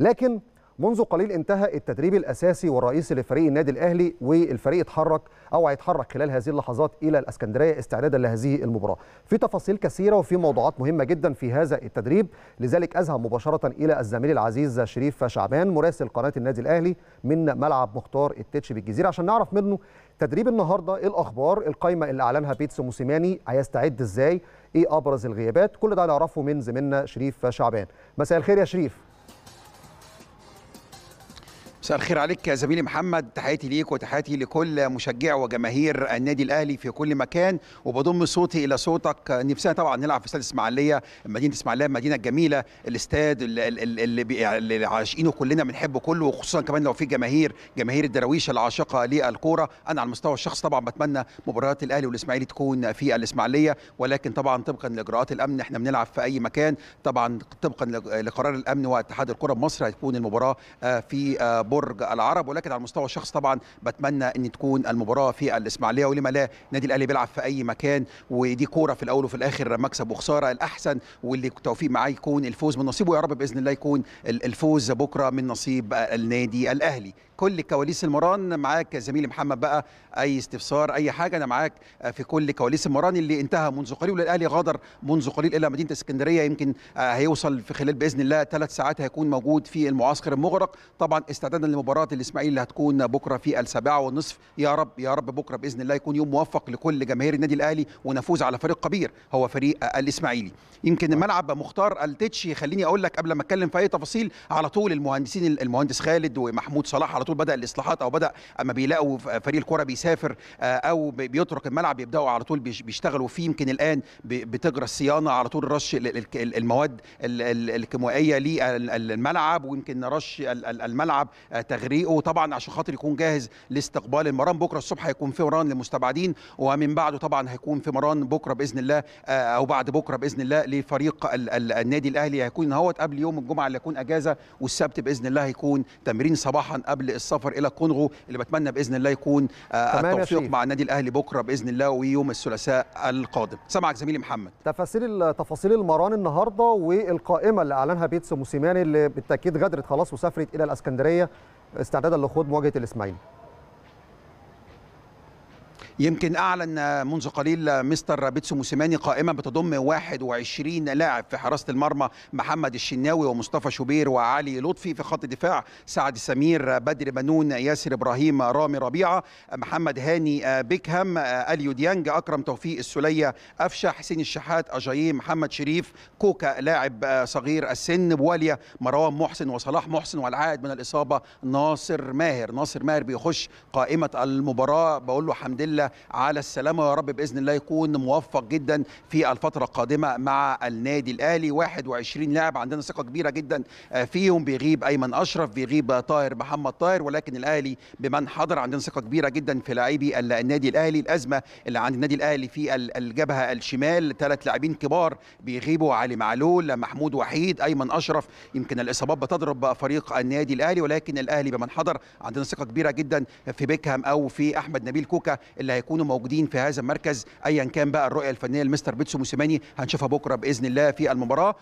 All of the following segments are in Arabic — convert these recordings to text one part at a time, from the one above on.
لكن منذ قليل انتهى التدريب الاساسي والرئيسي لفريق النادي الاهلي والفريق اتحرك او هيتحرك خلال هذه اللحظات الى الاسكندريه استعدادا لهذه المباراه. في تفاصيل كثيره وفي موضوعات مهمه جدا في هذا التدريب، لذلك اذهب مباشره الى الزميل العزيز شريف شعبان مراسل قناه النادي الاهلي من ملعب مختار التتش بالجزيره عشان نعرف منه تدريب النهارده ايه الاخبار؟ القائمه اللي اعلنها بيتسو موسيماني هيستعد ازاي؟ ايه ابرز الغيابات؟ كل ده هنعرفه من زميلنا شريف شعبان. مساء الخير يا شريف. مساء الخير عليك يا زميلي محمد تحياتي ليك وتحياتي لكل مشجع وجماهير النادي الاهلي في كل مكان وبضم صوتي الى صوتك نفسنا طبعا نلعب في استاد اسماعيليه مدينه اسماعيليه المدينه الجميله الاستاد اللي, اللي عاشقينه كلنا بنحبه كله وخصوصا كمان لو في جماهير جماهير الدراويش العاشقه للكوره انا على المستوى الشخصي طبعا بتمنى مباريات الاهلي والاسماعيلي تكون في الاسماعيليه ولكن طبعا طبقا لاجراءات الامن احنا بنلعب في اي مكان طبعا طبقا لقرار الامن واتحاد الكره بمصر هتكون المباراه آه، في آه، بور برج العرب ولكن على المستوى الشخصي طبعا بتمنى ان تكون المباراه في الاسماعيليه ولما لا النادي الاهلي بيلعب في اي مكان ودي كوره في الاول وفي الاخر مكسب وخساره الاحسن واللي التوفيق معاه يكون الفوز من نصيبه ويا رب باذن الله يكون الفوز بكره من نصيب النادي الاهلي كل كواليس المران معاك زميلي محمد بقى اي استفسار اي حاجه انا معاك في كل كواليس المران اللي انتهى منذ قليل والاهلي غادر منذ قليل الى مدينه اسكندريه يمكن آه، هيوصل في خلال باذن الله ثلاث ساعات هيكون موجود في المعسكر المغرق طبعا استعدادا لمباراه الاسماعيلي اللي هتكون بكره في السابعه والنصف يا رب يا رب بكره باذن الله يكون يوم موفق لكل جماهير النادي الاهلي ونفوز على فريق كبير هو فريق آه، الاسماعيلي يمكن الملعب مختار التتشي خليني اقول لك قبل ما اتكلم في اي تفاصيل على طول المهندسين المهندس خالد ومحمود صلاح على طول طول بدا الاصلاحات او بدا اما بيلاقوا فريق الكره بيسافر آه، او بيترك الملعب بيبداوا على طول بيشتغلوا فيه يمكن الان بتجرى الصيانه على طول رش المواد الكيميائيه للملعب ويمكن رش الملعب آه، تغريقه طبعا عشان خاطر يكون جاهز لاستقبال المران بكره الصبح هيكون في مران للمستبعدين ومن بعده طبعا هيكون في مران بكره باذن الله آه، او بعد بكره باذن الله لفريق النادي الاهلي هيكون هوت قبل يوم الجمعه اللي هيكون اجازه والسبت باذن الله هيكون تمرين صباحا قبل السفر الى كونغو اللي بتمنى باذن الله يكون آه، التوفيق مع النادي الاهلي بكره باذن الله ويوم الثلاثاء القادم سامعك زميلي محمد تفاصيل تفاصيل المران النهارده والقائمه اللي اعلنها بيتسو موسيماني اللي بالتاكيد غادرت خلاص وسافرت الى الاسكندريه استعدادا لخوض مواجهه الاسماعيلي يمكن اعلن منذ قليل مستر بيتسو موسيماني قائمه بتضم 21 لاعب في حراسه المرمى محمد الشناوي ومصطفى شوبير وعلي لطفي في خط الدفاع سعد سمير بدر بنون ياسر ابراهيم رامي ربيعه محمد هاني آه، بيكهام آه، اليو ديانج اكرم توفيق السليه افشه حسين الشحات اجايي محمد شريف كوكا لاعب آه، صغير السن بواليا مروان محسن وصلاح محسن والعائد من الاصابه ناصر ماهر ناصر ماهر بيخش قائمه المباراه بقول له حمد لله على السلامه ويا رب باذن الله يكون موفق جدا في الفتره القادمه مع النادي الاهلي 21 لاعب عندنا ثقه كبيره جدا آه، فيهم بيغيب ايمن اشرف بيغيب طاهر محمد طاهر ولكن الاهلي بمن حضر عندنا ثقه كبيره جدا في لاعبي النادي الاهلي الازمه اللي عند النادي الاهلي في الجبهه الشمال ثلاث لاعبين كبار بيغيبوا علي معلول محمود وحيد ايمن اشرف يمكن الاصابات بتضرب فريق النادي الاهلي ولكن الاهلي بمن حضر عندنا ثقه كبيره جدا في بيكهام او في احمد نبيل كوكا اللي اللي هيكونوا موجودين في هذا المركز ايا كان بقى الرؤيه الفنيه لمستر بيتسو موسيماني هنشوفها بكره باذن الله في المباراه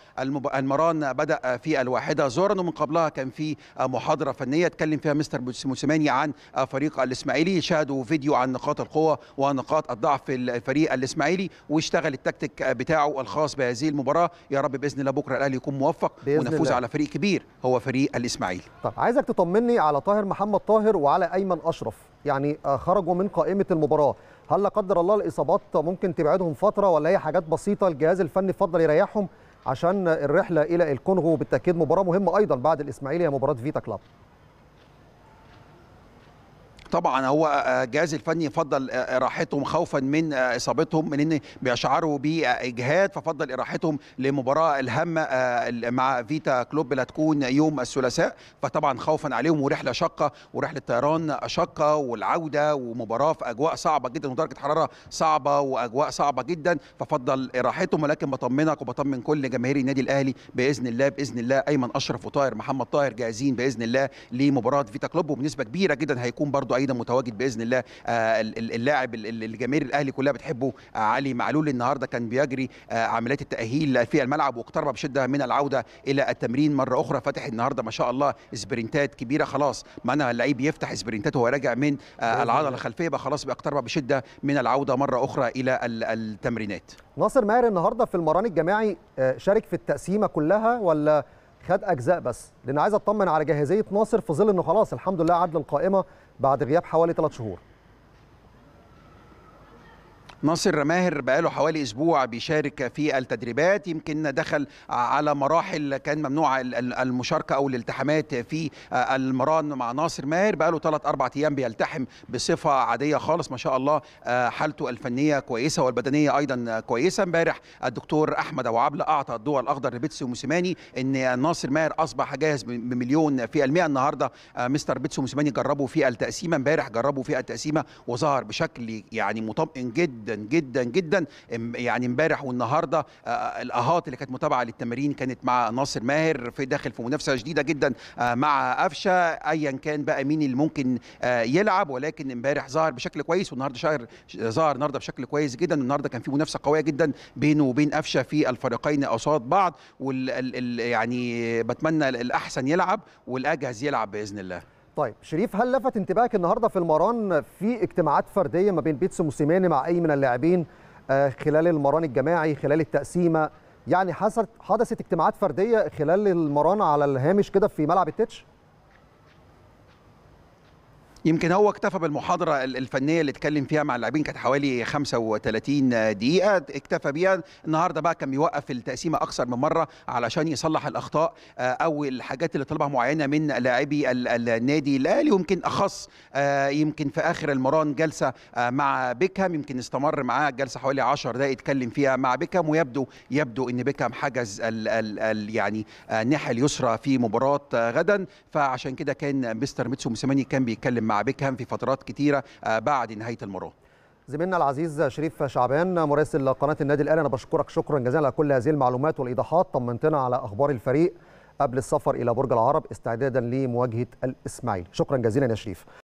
المران بدا في الواحده زورا ومن قبلها كان في محاضره فنيه اتكلم فيها مستر بيتسو موسيماني عن فريق الاسماعيلي شاهدوا فيديو عن نقاط القوه ونقاط الضعف في الفريق الاسماعيلي واشتغل التكتيك بتاعه الخاص بهذه المباراه يا رب باذن الله بكره الاهلي يكون موفق ونفوز الله. على فريق كبير هو فريق الاسماعيلي طب عايزك تطمني على طاهر محمد طاهر وعلى ايمن اشرف يعني آه، خرجوا من قائمه المباراه هل لا قدر الله الاصابات ممكن تبعدهم فتره ولا هي حاجات بسيطه الجهاز الفني فضل يريحهم عشان الرحله الى الكونغو بالتاكيد مباراه مهمه ايضا بعد الاسماعيليه مباراه فيتا كلاب طبعا هو الجهاز آه، آه، الفني فضل آه، راحتهم خوفا من اصابتهم من ان بيشعروا باجهاد ففضل اراحتهم لمباراه الهامه مع فيتا كلوب اللي هتكون يوم الثلاثاء فطبعا خوفا عليهم ورحله شاقه ورحله طيران شاقه والعوده ومباراه في اجواء صعبه جدا ودرجه حراره صعبه واجواء صعبه جدا ففضل راحتهم ولكن بطمنك وبطمن كل جماهير النادي الاهلي باذن الله باذن الله ايمن اشرف وطاهر محمد طاهر جاهزين باذن الله لمباراه فيتا كلوب وبنسبه كبيره جدا هيكون برضو ايضا متواجد باذن الله آه، اللاعب اللي جماهير الاهلي كلها بتحبه آه، علي معلول النهارده كان بيجري آه، عمليات التاهيل في الملعب واقترب بشده من العوده الى التمرين مره اخرى فتح النهارده ما شاء الله سبرنتات كبيره خلاص معناها اللعيب يفتح سبرنتات وهو راجع من العضله الخلفيه بقى خلاص بيقترب بشده من العوده مره اخرى الى التمرينات ناصر ماهر النهارده في المران الجماعي شارك في التقسيمه كلها ولا خد اجزاء بس لان عايز اطمن على جاهزيه ناصر في ظل انه خلاص الحمد لله عدل القائمه بعد غياب حوالي ثلاث شهور ناصر ماهر بقاله حوالي اسبوع بيشارك في التدريبات يمكن دخل على مراحل كان ممنوع المشاركه او الالتحامات في المران مع ناصر ماهر بقاله ثلاث اربع ايام بيلتحم بصفه عاديه خالص ما شاء الله آه، حالته الفنيه كويسه والبدنيه ايضا كويسه امبارح الدكتور احمد ابو عبله اعطى الضوء الاخضر لبيتسي وموسيماني ان ناصر ماهر اصبح جاهز بمليون في المئه النهارده آه، مستر بيتسي وموسيماني جربه في التقسيمه امبارح جربه في التقسيمه وظهر بشكل يعني مطمئن جدا جدا جدا جدا يعني امبارح والنهارده آه، آه، الاهات اللي كانت متابعه للتمارين كانت مع ناصر ماهر في داخل في منافسه شديده جدا آه، مع قفشه ايا كان بقى مين اللي ممكن يلعب ولكن امبارح ظهر بشكل كويس والنهارده شهر ظهر النهارده بشكل كويس جدا النهارده كان في منافسه قويه جدا بينه وبين قفشه في الفريقين قصاد بعض وال يعني بتمنى الاحسن يلعب والاجهز يلعب باذن الله طيب شريف هل لفت انتباهك النهارده في المران في اجتماعات فرديه ما بين بيتسو موسيماني مع اي من اللاعبين آه، خلال المران الجماعي خلال التقسيمه يعني حصلت حدثت اجتماعات فرديه خلال المران على الهامش كده في ملعب التتش؟ يمكن هو اكتفى بالمحاضره الفنيه اللي اتكلم فيها مع اللاعبين كانت حوالي 35 دقيقه اكتفى بيها النهارده بقى كان بيوقف التقسيمه اكثر من مره علشان يصلح الاخطاء آه، او الحاجات اللي طلبها معينه من لاعبي النادي الاهلي ويمكن اخص آه، يمكن في اخر المران جلسه آه، مع بيكهام يمكن استمر معاه جلسه حوالي 10 دقائق اتكلم فيها مع بيكهام ويبدو يبدو ان بيكهام حجز الـ الـ الـ يعني الناحيه اليسرى في مباراه غدا فعشان كده كان مستر ميتسو موسيماني كان بيتكلم مع مع بيكهام في فترات كتيرة آه، بعد نهاية المباراة زميلنا العزيز شريف شعبان مراسل قناة النادي الأهلي أنا بشكرك شكرا جزيلا على كل هذه المعلومات والإيضاحات طمنتنا على أخبار الفريق قبل السفر إلى برج العرب استعدادا لمواجهة الإسماعيل شكرا جزيلا يا شريف